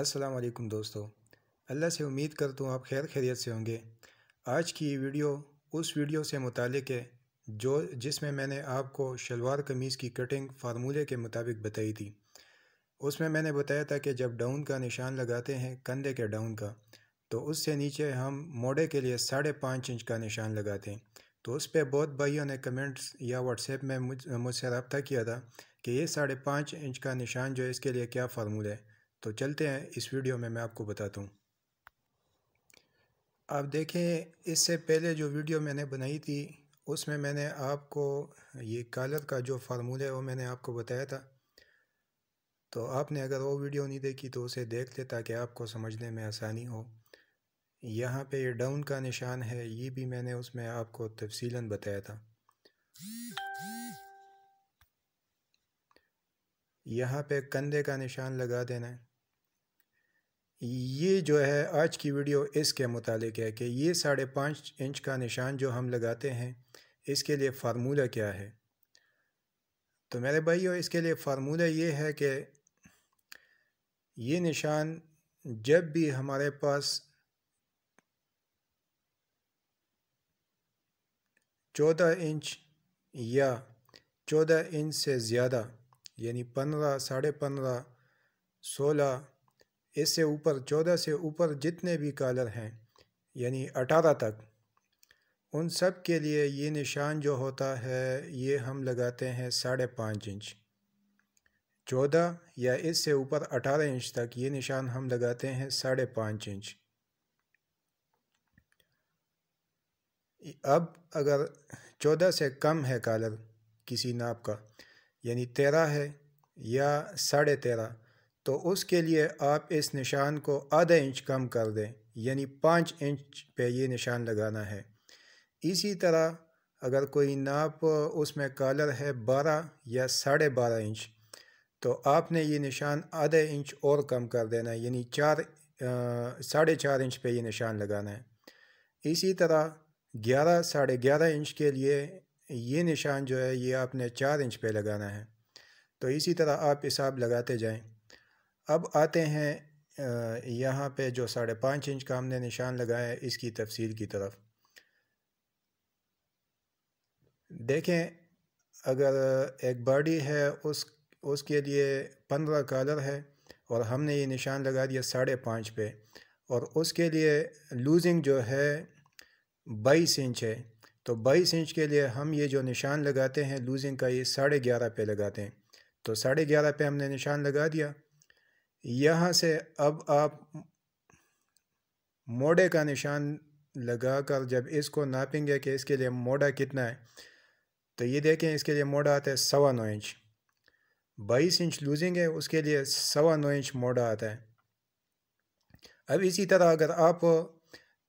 अस्सलाम वालेकुम दोस्तों अल्लाह से उम्मीद करता हूँ आप खैर खैरियत से होंगे आज की वीडियो उस वीडियो से मुतक है जो जिसमें मैंने आपको शलवार कमीज़ की कटिंग फार्मूले के मुताबिक बताई थी उसमें मैंने बताया था कि जब डाउन का निशान लगाते हैं कंधे के डाउन का तो उससे नीचे हम मोड़े के लिए साढ़े पाँच इंच का निशान लगाते हैं तो उस पर बहुत भाइयों ने कमेंट्स या व्हाट्सएप में मुझसे रबता किया था कि ये साढ़े पाँच इंच का निशान जो है इसके लिए क्या फार्मूला है तो चलते हैं इस वीडियो में मैं आपको बताता हूँ आप देखें इससे पहले जो वीडियो मैंने बनाई थी उसमें मैंने आपको ये कालर का जो फार्मूला है वो मैंने आपको बताया था तो आपने अगर वो वीडियो नहीं देखी तो उसे देख ले ताकि आपको समझने में आसानी हो यहाँ पे ये डाउन का निशान है ये भी मैंने उसमें आपको तफसीला बताया था यहाँ पे कंधे का निशान लगा देना है ये जो है आज की वीडियो इसके मुतालिक है कि ये साढ़े पाँच इंच का निशान जो हम लगाते हैं इसके लिए फार्मूला क्या है तो मेरे भाइयों इसके लिए फार्मूला ये है कि ये निशान जब भी हमारे पास चौदह इंच या चौदह इंच से ज़्यादा यानी पंद्रह साढ़े पंद्रह सोलह इससे ऊपर चौदह से ऊपर जितने भी कालर हैं यानी अठारह तक उन सब के लिए ये निशान जो होता है ये हम लगाते हैं साढ़े पाँच इंच चौदह या इससे ऊपर अठारह इंच तक ये निशान हम लगाते हैं साढ़े पाँच इंच अब अगर चौदह से कम है कालर किसी नाप का यानी तेरह है या साढ़े तेरह तो उसके लिए आप इस निशान को आधा इंच कम कर दें यानी पाँच इंच पे ये निशान लगाना है इसी तरह अगर कोई नाप उसमें कॉलर है बारह या साढ़े बारह इंच तो आपने ये निशान आधा इंच और कम कर देना है यानी चार साढ़े चार इंच पे ये निशान लगाना है इसी तरह ग्यारह साढ़े ग्यारह इंच के लिए ये निशान जो है ये आपने चार इंच पे लगाना है तो इसी तरह आप हिसाब लगाते जाएं अब आते हैं यहाँ पे जो साढ़े पाँच इंच का हमने निशान लगाया है इसकी तफसील की तरफ देखें अगर एक बॉडी है उस उसके लिए पंद्रह कॉलर है और हमने ये निशान लगा दिया साढ़े पाँच पे और उसके लिए लूजिंग जो है बाईस इंच है तो बाईस इंच के लिए हम ये जो निशान लगाते हैं लूजिंग का ये साढ़े ग्यारह पे लगाते हैं तो साढ़े ग्यारह पे हमने निशान लगा दिया यहाँ से अब आप मोड़े का निशान लगा कर जब इसको नापेंगे कि इसके लिए मोड़ा कितना है तो ये देखें इसके लिए मोड़ा आता है सवा नौ इंच बाईस इंच लूजिंग है उसके लिए सवा नौ इंच मोड़ा आता है अब इसी तरह अगर आप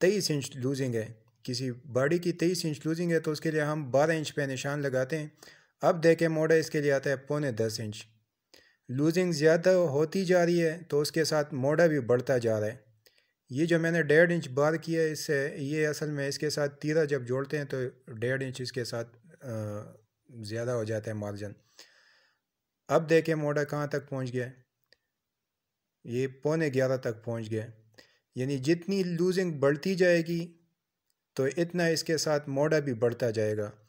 तेईस इंच लूजिंग है किसी बॉडी की तेईस इंच लूजिंग है तो उसके लिए हम बारह इंच पे निशान लगाते हैं अब देखें मोड़ा इसके लिए आता है पौने दस इंच लूजिंग ज़्यादा होती जा रही है तो उसके साथ मोड़ा भी बढ़ता जा रहा है ये जो मैंने डेढ़ इंच बार किया है इससे ये असल में इसके साथ तीरा जब जोड़ते हैं तो डेढ़ इंच इसके साथ ज़्यादा हो जाता है मार्जिन अब देखें मोड़ा कहाँ तक पहुँच गया ये पौने ग्यारह तक पहुँच गया यानी जितनी लूजिंग बढ़ती जाएगी तो इतना इसके साथ मोड़ा भी बढ़ता जाएगा